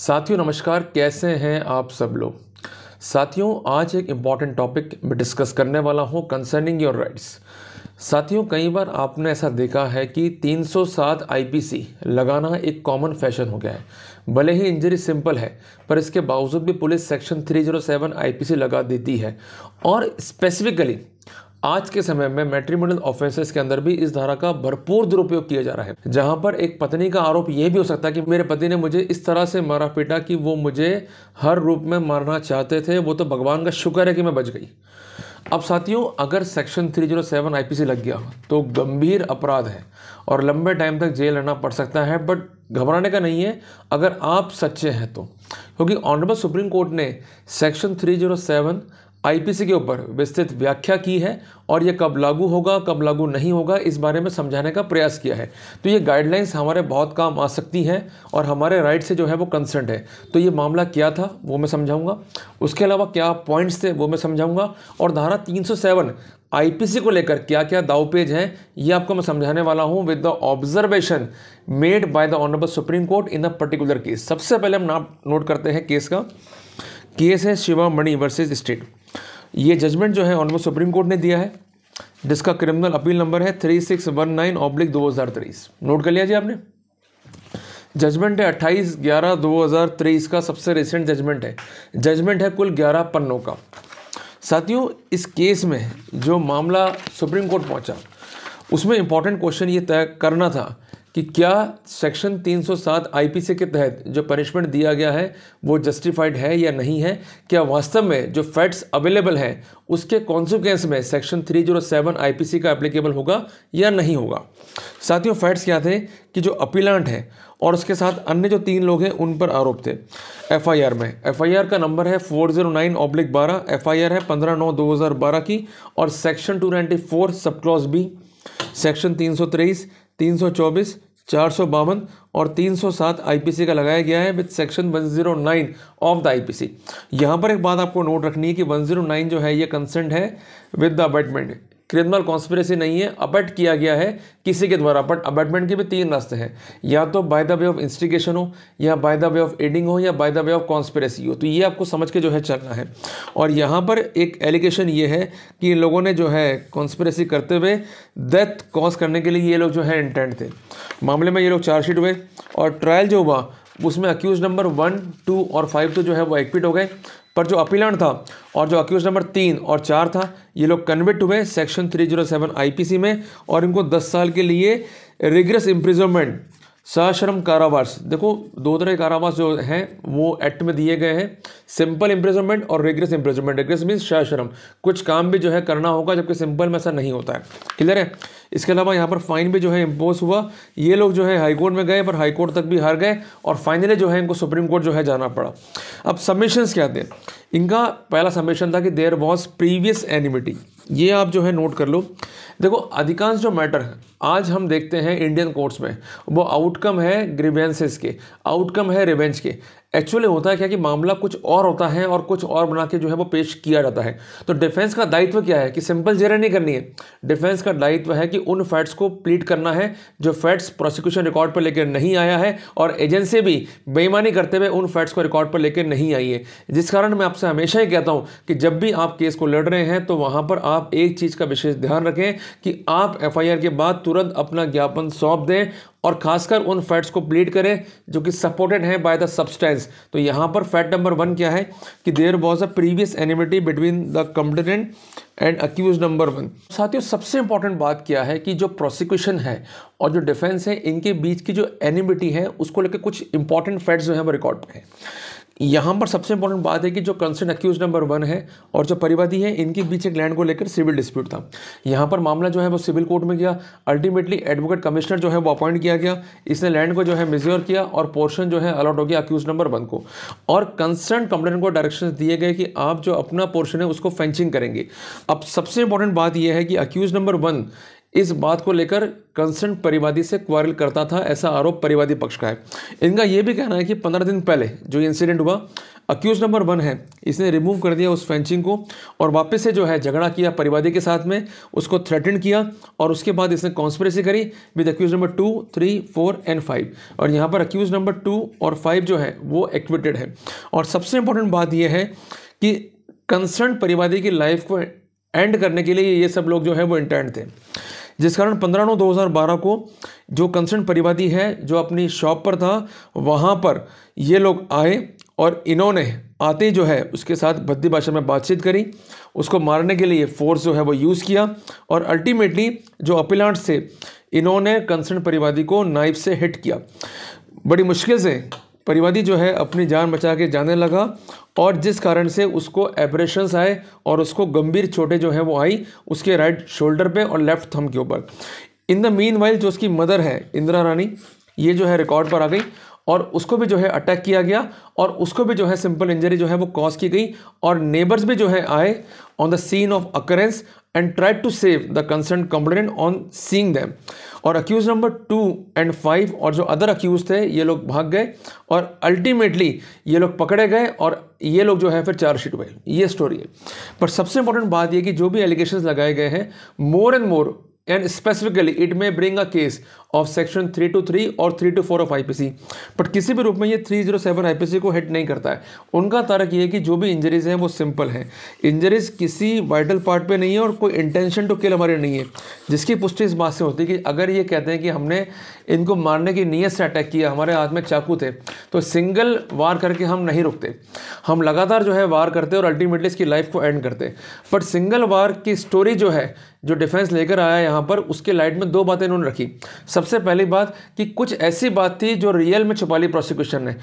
साथियों नमस्कार कैसे हैं आप सब लोग साथियों आज एक इम्पॉर्टेंट टॉपिक मैं डिस्कस करने वाला हूँ कंसर्निंग योर राइट्स साथियों कई बार आपने ऐसा देखा है कि 307 आईपीसी लगाना एक कॉमन फैशन हो गया है भले ही इंजरी सिंपल है पर इसके बावजूद भी पुलिस सेक्शन 307 आईपीसी लगा देती है और स्पेसिफिकली आज के समय में मैट्रिमोनियल ऑफेंसेस के अंदर भी इस धारा का भरपूर दुरुपयोग किया जा रहा है जहां पर एक पत्नी का आरोप यह भी हो सकता है कि मेरे पति ने मुझे इस तरह से मारा पीटा कि वो मुझे हर रूप में मारना चाहते थे वो तो भगवान का शुक्र है कि मैं बच गई अब साथियों अगर सेक्शन 307 जीरो लग गया तो गंभीर अपराध है और लंबे टाइम तक जेल रहना पड़ सकता है बट घबराने का नहीं है अगर आप सच्चे हैं तो क्योंकि ऑनरेबल सुप्रीम कोर्ट ने सेक्शन 307 आईपीसी के ऊपर विस्तृत व्याख्या की है और ये कब लागू होगा कब लागू नहीं होगा इस बारे में समझाने का प्रयास किया है तो ये गाइडलाइंस हमारे बहुत काम आ सकती हैं और हमारे राइट से जो है वो कंसर्न है तो ये मामला क्या था वो मैं समझाऊंगा उसके अलावा क्या पॉइंट्स थे वो मैं समझाऊंगा और धारा पी आईपीसी को लेकर क्या क्या दाव पेज हैं ये आपको मैं समझाने वाला हूँ with the observation made by the honourable supreme court in the particular case सबसे पहले हम नाम नोट करते हैं केस का केस है शिवा मणि वर्सेज स्टेट ये जजमेंट जो है ऑनरेबल सुप्रीम कोर्ट ने दिया है जिसका क्रिमिनल अपील नंबर है three six one nine oblique दो हज़ार तेईस नोट कर लिया जी आपने जजमेंट है अट्ठाईस ग्यारह दो हज़ार तेईस का सबसे रिसेंट जजमेंट है जजमेंट है कुल ग्यारह पन्नों का साथियों इस केस में जो मामला सुप्रीम कोर्ट पहुंचा उसमें इंपॉर्टेंट क्वेश्चन ये तय करना था कि क्या सेक्शन 307 आईपीसी के तहत जो पनिशमेंट दिया गया है वो जस्टिफाइड है या नहीं है क्या वास्तव में जो फैट्स अवेलेबल हैं उसके कॉन्सिक्वेंस में सेक्शन 307 आईपीसी का एप्लीकेबल होगा या नहीं होगा साथियों फैट्स क्या थे कि जो अपीलांट हैं और उसके साथ अन्य जो तीन लोग हैं उन पर आरोप थे एफ में एफ का नंबर है फोर जीरो नाइन ऑब्लिक बारह एफ है पंद्रह नौ दो हज़ार बारह की और section two ninety four sub clause B section तीन सौ तेईस तीन सौ चौबीस चार सौ बावन और तीन सौ सात आई पी सी का लगाया गया है with section one zero nine of the I P C यहाँ पर एक बात आपको नोट रखनी है कि वन जीरो नाइन जो है ये कंसेंट है with the abetment criminal conspiracy नहीं है अबैट किया गया है किसी के द्वारा बट अबैटमेंट के भी तीन रास्ते हैं या तो by the way of instigation हो या by the way of aiding हो या by the way of conspiracy हो तो ये आपको समझ के जो है चलना है और यहाँ पर एक एलिगेशन ये है कि इन लोगों ने जो है कॉन्स्परेसी करते हुए डेथ कॉज करने के लिए ये लोग जो है इंटेंट थे मामले में ये लोग चार्जशीट हुए और ट्रायल जो हुआ उसमें अक्यूज नंबर वन टू और फाइव तो जो है वो एक्विट हो गए पर जो अपीलान था और जो अक्यूज नंबर तीन और चार था ये लोग कन्विक्ट हुए सेक्शन 307 आईपीसी में और इनको 10 साल के लिए रिग्रेस इम्प्रिजमेंट सहश्रम कारावास देखो दो तरह कारावास जो हैं वो एक्ट में दिए गए हैं सिंपल इम्प्रिजमेंट और रिग्रेस इम्प्रिजमेंट रिग्रेस मीन्स सहश्रम कुछ काम भी जो है करना होगा जबकि सिंपल में ऐसा नहीं होता है क्लियर है इसके अलावा यहाँ पर फाइन भी जो है इम्पोज हुआ ये लोग जो है हाईकोर्ट में गए पर हाईकोर्ट तक भी हार गए और फाइनली जो है इनको सुप्रीम कोर्ट जो है जाना पड़ा अब सबमिशंस क्या थे इनका पहला सबमिशन था कि देयर वॉज प्रीवियस एनिमिटी ये आप जो है नोट कर लो देखो अधिकांश जो मैटर आज हम देखते हैं इंडियन कोर्ट्स में वो आउटकम है ग्रीवेंसेस के आउटकम है रिवेंज के एक्चुअली होता है क्या कि मामला कुछ और होता है और कुछ और बना के जो है वो पेश किया जाता है तो डिफेंस का दायित्व क्या है कि सिंपल जेरा नहीं करनी है डिफेंस का दायित्व है कि उन फैक्ट्स को प्लीट करना है जो फैक्ट्स प्रोसिक्यूशन रिकॉर्ड पर लेकर नहीं आया है और एजेंसी भी बेईमानी करते हुए उन फैक्ट्स को रिकॉर्ड पर लेकर नहीं आई है जिस कारण मैं आपसे हमेशा ही कहता हूँ कि जब भी आप केस को लड़ रहे हैं तो वहाँ पर आप एक चीज़ का विशेष ध्यान रखें कि आप एफ के बाद तुरंत अपना ज्ञापन सौंप दें और खासकर उन फैट्स को प्लीट करें जो कि सपोर्टेड हैं बाय द सब्सटेंस तो यहाँ पर फैट नंबर वन क्या है कि there was a previous enmity between the complainant and accused number one साथियों सबसे इंपॉर्टेंट बात क्या है कि जो प्रोसिक्यूशन है और जो डिफेंस है इनके बीच की जो एनिमिटी है उसको लेकर कुछ इंपॉर्टेंट फैट्स जो हैं वो रिकॉर्ड हैं यहाँ पर सबसे इंपॉर्टेंट बात है कि जो कंसर्न अक्यूज नंबर वन है और जो परिवादी है इनके बीच एक लैंड को लेकर सिविल डिस्प्यूट था यहाँ पर मामला जो है वो सिविल कोर्ट में गया अल्टीमेटली एडवोकेट कमिश्नर जो है वो अपॉइंट किया गया इसने लैंड को जो है मिज्योर किया और पोर्शन जो है अलॉट हो गया अक्यूज नंबर वन को और कंसर्न कंप्लेन को डायरेक्शन दिए गए कि आप जो अपना पोर्शन है उसको फेंसिंग करेंगे अब सबसे इंपॉर्टेंट बात यह है कि अक्यूज नंबर वन इस बात को लेकर कंसर्न परिवादी से क्वारल करता था ऐसा आरोप परिवादी पक्ष का है इनका यह भी कहना है कि पंद्रह दिन पहले जो इंसिडेंट हुआ अक्यूज नंबर वन है इसने रिमूव कर दिया उस फेंचिंग को और वापस से जो है झगड़ा किया परिवादी के साथ में उसको थ्रेटन किया और उसके बाद इसने कॉन्स्परेसी करी with accused number two three four and five और यहाँ पर अक्यूज नंबर टू और फाइव जो है वो एक्विटेड है और सबसे इंपॉर्टेंट बात यह है कि कंसर्न परिवादी की लाइफ को एंड करने के लिए ये सब लोग जो है वो इंटेंट थे जिस कारण पंद्रह नौ दो हज़ार बारह को जो कंसर्न परिवादी है जो अपनी शॉप पर था वहाँ पर ये लोग आए और इन्होंने आते जो है उसके साथ भद्दी भाषा में बातचीत करी उसको मारने के लिए फोर्स जो है वो यूज़ किया और अल्टीमेटली जो अपिलांट से इन्होंने कंसर्न परिवादी को नाइफ से हिट किया बड़ी मुश्किल से परिवादी जो है अपनी जान बचा के जाने लगा और जिस कारण से उसको एपरेशन आए और उसको गंभीर चोटें जो है वो आई उसके राइट शोल्डर पे और लेफ्ट थम के ऊपर इन द मीन वाइल जो उसकी मदर है इंदिरा रानी ये जो है रिकॉर्ड पर आ गई और उसको भी जो है अटैक किया गया और उसको भी जो है सिंपल इंजरी जो है वो कॉज की गई और नेबर्स भी जो है आए on the scene of occurrence and try to save the concern complainant on seeing them और accused number two and five और जो अदर अक्यूज थे ये लोग भाग गए और अल्टीमेटली ये लोग पकड़े गए और ये लोग जो है फिर चार्जशीट हुए ये स्टोरी है पर सबसे इंपॉर्टेंट बात यह कि जो भी एलिगेशन लगाए गए हैं more and more and specifically it may bring a case of section three two three और three two I P C but किसी भी रूप में ये थ्री जीरो पी सी को हिट नहीं करता है उनका तर्क ये है कि जो भी इंजरीज हैं वो सिंपल हैं इंजरीज किसी वाइटल पार्ट पे नहीं है और कोई इंटेंशन टू किल हमारे नहीं है जिसकी पुष्टि इस बात से होती है कि अगर ये कहते हैं कि हमने इनको मारने की नीयत से अटैक किया हमारे हाथ में चाकू थे तो सिंगल वार करके हम नहीं रुकते हम लगातार जो है वार करते और अल्टीमेटली इसकी लाइफ को एंड करते बट सिंगल वार की स्टोरी जो है जो डिफेंस लेकर आया यहाँ पर उसके लाइट में दो बातें इन्होंने रखी सबसे पहली बात कि कुछ ऐसी बात थी जो रियल में छुपा ली प्रोसिक्यूशन ने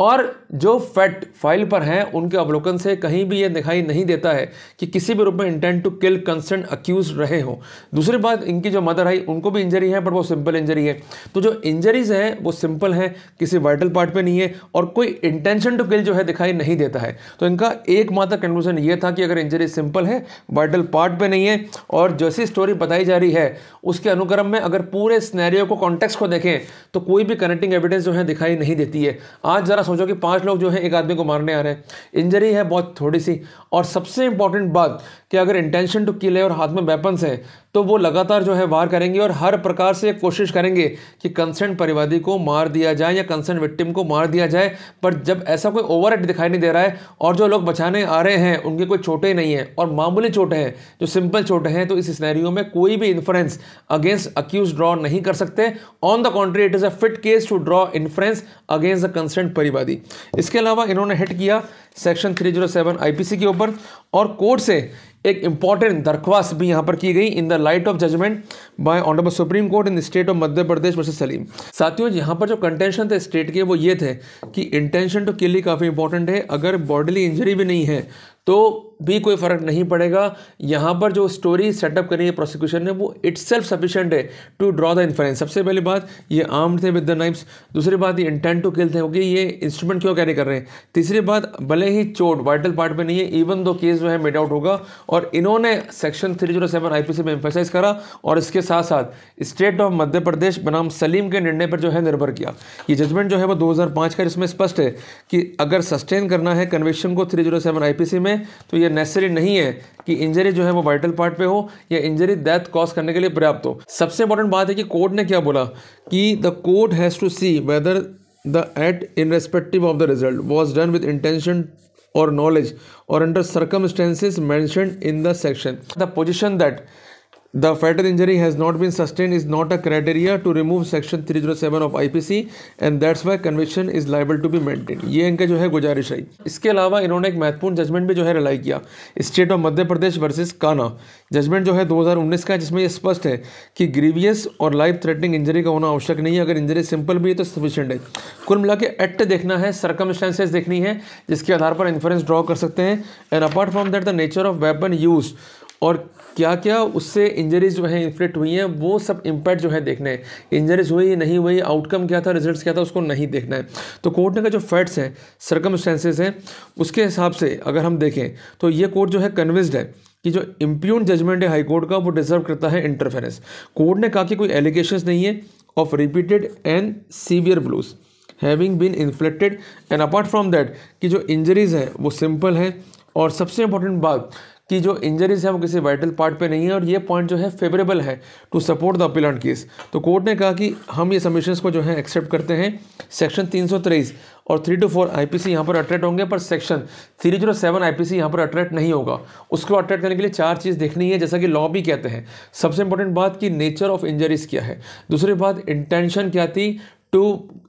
और जो फैक्ट फाइल पर हैं उनके अवलोकन से कहीं भी ये दिखाई नहीं देता है कि किसी भी रूप में intent to kill concerned accused रहे हों दूसरी बात इनकी जो मदर आई उनको भी इंजरी है बट वो सिंपल इंजरी है तो जो इंजरीज हैं वो सिंपल हैं किसी वाइटल पार्ट पे नहीं है और कोई इंटेंशन टू किल जो है दिखाई नहीं देता है तो इनका एकमात्र कंक्लूजन ये था कि अगर इंजरी सिंपल है वाइटल पार्ट पे नहीं है और जैसी स्टोरी बताई जा रही है उसके अनुक्रम में अगर पूरे स्नैरियो को कॉन्टेक्स को देखें तो कोई भी कनेक्टिंग एविडेंस जो है दिखाई नहीं देती है आज ज़रा सोचो कि पाँच लोग जो है एक आदमी को मारने आ रहे हैं इंजरी है बहुत थोड़ी सी और सबसे इंपॉर्टेंट बात कि अगर इंटेंशन टू किल है और हाथ में वेपन्स हैं तो वो लगातार जो है वार करेंगे और हर प्रकार से कोशिश करेंगे कि कि कंसर्न परिवादी को मार दिया जाए या कंसर्न विक्टिम को मार दिया जाए पर जब ऐसा कोई ओवर दिखाई नहीं दे रहा है और जो लोग बचाने आ रहे हैं उनके कोई छोटे नहीं है और मामूली छोटे हैं जो सिंपल छोटे हैं तो इस स्नैरियो में कोई भी इन्फ्रेंस अगेंस्ट अक्यूज ड्रॉ नहीं कर सकते on the contrary it is a fit case to draw inference against the concern परिवादी इसके अलावा इन्होंने हिट किया सेक्शन 307 आईपीसी के ऊपर और कोर्ट से एक इंपॉर्टेंट दरख्वास्त भी यहां पर की गई in the light of judgment by honourable supreme court in the state of Madhya Pradesh versus Salim साथियों यहां पर जो कंटेंशन थे स्टेट के वो ये थे कि इंटेंशन टू किल ही काफ़ी इंपॉर्टेंट है अगर बॉडीली इंजरी भी नहीं है तो भी कोई फ़र्क नहीं पड़ेगा यहाँ पर जो स्टोरी सेटअप करी है प्रोसिक्यूशन ने वो इट्स सेल्फ सफिशेंट है टू ड्रॉ द इन्फ्लेंस सबसे पहली बात ये आर्म्ड थे विद द नाइफ्स दूसरी बात ये इंटेंट टू किल थे क्योंकि ये इंस्ट्रूमेंट क्यों कैरी कर रहे हैं तीसरी बात भले ही चोट वाइटल पार्ट में नहीं है इवन दो केस जो है मेड आउट होगा और इन्होंने section three zero seven I में एम्फोसाइज करा और इसके साथ साथ स्टेट ऑफ मध्य प्रदेश बनाम सलीम के निर्णय पर जो है निर्भर किया ये जजमेंट जो है वो पाँच का जिसमें स्पष्ट है कि अगर सस्टेन करना है कन्विक्शन को थ्री जीरो पी आईपीसी में तो ये ये नेसेसरी नहीं है कि इंजरी जो है वो वाइटल पार्ट पे हो या इंजरी डेथ कॉज करने के लिए पर्याप्त हो सबसे इंपॉर्टेंट बात है कि कोर्ट ने क्या बोला कि the court has to see whether the act in respective of the result was done with intention और नॉलेज और under circumstances mentioned in the section the position that the fatal injury has not been sustained is not a criteria to remove section 307 of IPC and that's why conviction is liable to be maintained ये इनका जो है गुजारिश रही इसके अलावा इन्होंने एक महत्वपूर्ण जजमेंट भी जो है रिलाई किया state of Madhya Pradesh versus Kana judgment जो है 2019 का जिसमें यह स्पष्ट है कि ग्रीवियस और लाइफ थ्रेटनिंग इंजरी का होना आवश्यक नहीं है अगर इंजरी सिंपल भी है तो सफिशेंट है कुल मिला के एक्ट देखना है सर्कमस्टेंसेज देखनी है जिसके आधार पर इन्फ्रेंस ड्रॉ कर सकते हैं and apart from that the nature of weapon used और क्या क्या उससे इंजरीज जो है इन्फ्लिक्ट हुई हैं वो सब इम्पैक्ट जो है देखना है इंजरीज हुई नहीं हुई आउटकम क्या था रिजल्ट क्या था उसको नहीं देखना है तो कोर्ट ने का जो फैक्ट्स हैं सरकम हैं उसके हिसाब से अगर हम देखें तो ये कोर्ट जो है कन्विस्ड है कि जो इम्प्यून जजमेंट है हाई कोर्ट का वो डिजर्व करता है इंटरफेरेंस कोर्ट ने कहा कि कोई एलिगेशन नहीं है of repeated and severe blows having been inflicted and apart from that कि जो इंजरीज हैं वो सिंपल हैं और सबसे इंपॉर्टेंट बात कि जो इंजरीज है वो किसी वाइटल पार्ट पे नहीं है और ये पॉइंट जो है फेवरेबल है to support the appellant case तो कोर्ट ने कहा कि हम ये सबमिशंस को जो है एक्सेप्ट करते हैं सेक्शन तीन और three two four I P यहाँ पर अट्रैक्ट होंगे पर section three zero seven I P यहाँ पर अट्रैक्ट नहीं होगा उसको अट्रैक्ट करने के लिए चार चीज़ देखनी है जैसा कि लॉ भी कहते हैं सबसे इंपॉर्टेंट बात कि नेचर ऑफ इंजरीज क्या है दूसरी बात इंटेंशन क्या थी टू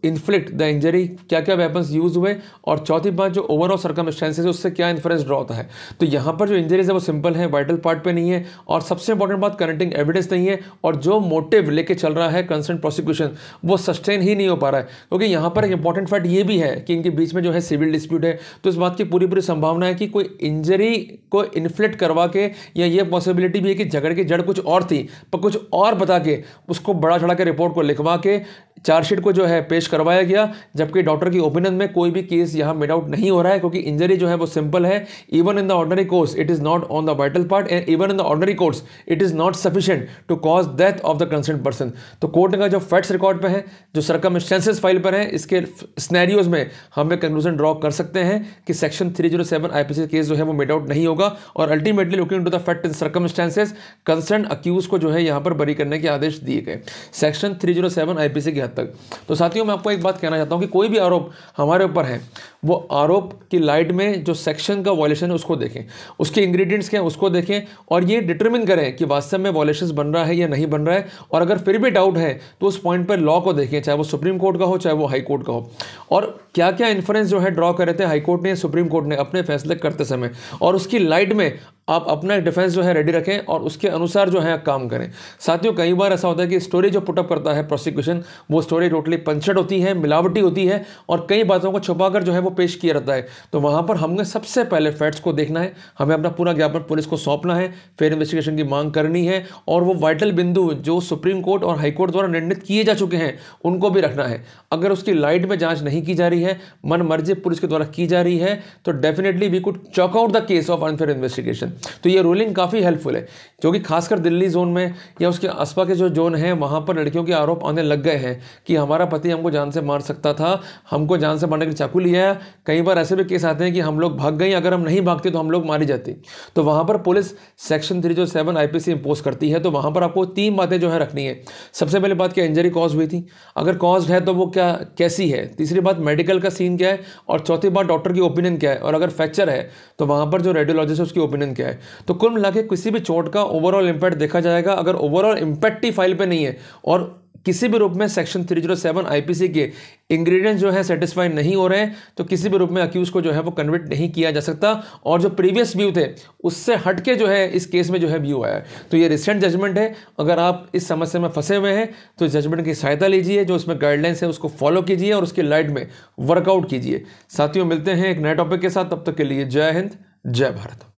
इन्फ्लिक्ट द इंजरी क्या क्या वेपन्स यूज हुए और चौथी बात जो ओवरऑल सर्कमस्टेंसेज है उससे क्या इन्फ्रेंस ड्रॉ होता है तो यहाँ पर जो इंजरीज है वो सिंपल है वाइटल पार्ट पे नहीं है और सबसे इंपॉर्टेंट बात कनेक्टिंग एविडेंस नहीं है और जो मोटिव लेके चल रहा है कंसर्न प्रोसिक्यूशन वो सस्टेन ही नहीं हो पा रहा है क्योंकि यहाँ पर एक इंपॉर्टेंट फैक्ट ये भी है कि इनके बीच में जो है सिविल डिस्प्यूट है तो इस बात की पूरी पूरी संभावना है कि कोई इंजरी को इन्फ्लिक्ट करवा के या ये पॉसिबिलिटी भी है कि झगड़ की जड़ कुछ और थी पर कुछ और बता के उसको बड़ा चढ़ा के रिपोर्ट को लिखवा के चार्जशीट को जो है पेश पेश करवाया गया जबकि डॉक्टर की ओपिनियन में कोई भी केस यहाँ मेड आउट नहीं हो रहा है क्योंकि इंजरी जो है वो सिंपल है even in the ordinary course it is not on the vital part and even in the ordinary course it is not sufficient to cause death of the concern person तो court का जो facts record पर है जो सरकम स्टेंसेस file पर है इसके scenarios में हम एक कंक्लूजन ड्रॉ कर सकते हैं कि section three zero seven I P C case जो है वो मेड आउट नहीं होगा और ultimately looking to the fact in circumstances concern accused को जो है यहाँ पर बरी करने के आदेश दिए गए section three zero seven I P C की हद तक तो साथियों मैं आपको एक बात कहना चाहता हूँ कि कोई भी आरोप हमारे ऊपर है वो आरोप की लाइट में जो सेक्शन का वॉलेशन है उसको देखें उसके इंग्रेडिएंट्स क्या हैं उसको देखें और ये डिटरमिन करें कि वास्तव में वॉलेशन बन रहा है या नहीं बन रहा है और अगर फिर भी डाउट है तो उस पॉइंट पर लॉ को देखें चाहे वो सुप्रीम कोर्ट का हो चाहे वो हाई कोर्ट का हो और क्या क्या इन्फ्रेंस जो है ड्रॉ करे थे हाई कोर्ट ने सुप्रीम कोर्ट ने अपने फैसले करते समय और उसकी लाइट में आप अपना डिफेंस जो है रेडी रखें और उसके अनुसार जो है काम करें साथियों कई बार ऐसा होता है कि स्टोरी जो पुटअप करता है प्रोसिक्यूशन वो स्टोरी टोटली पंचड होती है मिलावटी होती है और कई बातों को छुपा कर जो है वो पेश किया जाता है तो वहाँ पर हमने सबसे पहले फैक्ट्स को देखना है हमें अपना पूरा ज्ञापन पुलिस को सौंपना है फिर इन्वेस्टिगेशन की मांग करनी है और वो वाइटल बिंदु जो सुप्रीम कोर्ट और हाईकोर्ट द्वारा निर्णित किए जा चुके हैं उनको भी रखना है अगर उसकी लाइट में जाँच नहीं की जा रही है मन मर्जी पुलिस के द्वारा की जा रही है तो definitely we could chalk out the case of unfair investigation तो ये रूलिंग काफ़ी हेल्पफुल है क्योंकि खासकर दिल्ली जोन में या उसके आसपा के जो जोन हैं वहाँ पर लड़कियों के आरोप आने लग गए हैं कि हमारा पति हमको जान से मार सकता था हमको जान से मारने के लिए चाकू लिया है कई बार ऐसे भी केस आते हैं कि हम लोग भाग गए अगर हम नहीं भागते तो हम लोग मारी जाती तो वहाँ पर police section three zero seven I impose करती है तो वहाँ पर आपको तीन बातें जो है रखनी है सबसे पहले बात क्या इंजरी कॉज हुई थी अगर कॉज है तो वो क्या कैसी है तीसरी बात मेडिकल का सीन क्या है और चौथी बात डॉक्टर की ओपिनियन क्या है और अगर फ्रैक्चर है तो वहाँ पर जो रेडियोलॉजिस्ट है उसकी ओपिनियन क्या है गया है तो कुल मिला के किसी भी चोट का ओवरऑल इम्पैक्ट देखा जाएगा अगर ओवरऑल इम्पैक्ट ही फाइल पे नहीं है और किसी भी रूप में सेक्शन 307 आईपीसी के इंग्रेडिएंट जो है सेटिस्फाई नहीं हो रहे हैं तो किसी भी रूप में अक्यूज़ को जो है वो कन्विट नहीं किया जा सकता और जो प्रीवियस व्यू थे उससे हटके जो है इस केस में जो है व्यू आया तो ये रिसेंट जजमेंट है अगर आप इस समस्या में फंसे हुए हैं तो जजमेंट की सहायता लीजिए जो उसमें गाइडलाइंस है उसको फॉलो कीजिए और उसकी लाइट में वर्कआउट कीजिए साथियों मिलते हैं एक नए टॉपिक के साथ तब तक के लिए जय हिंद जय भारत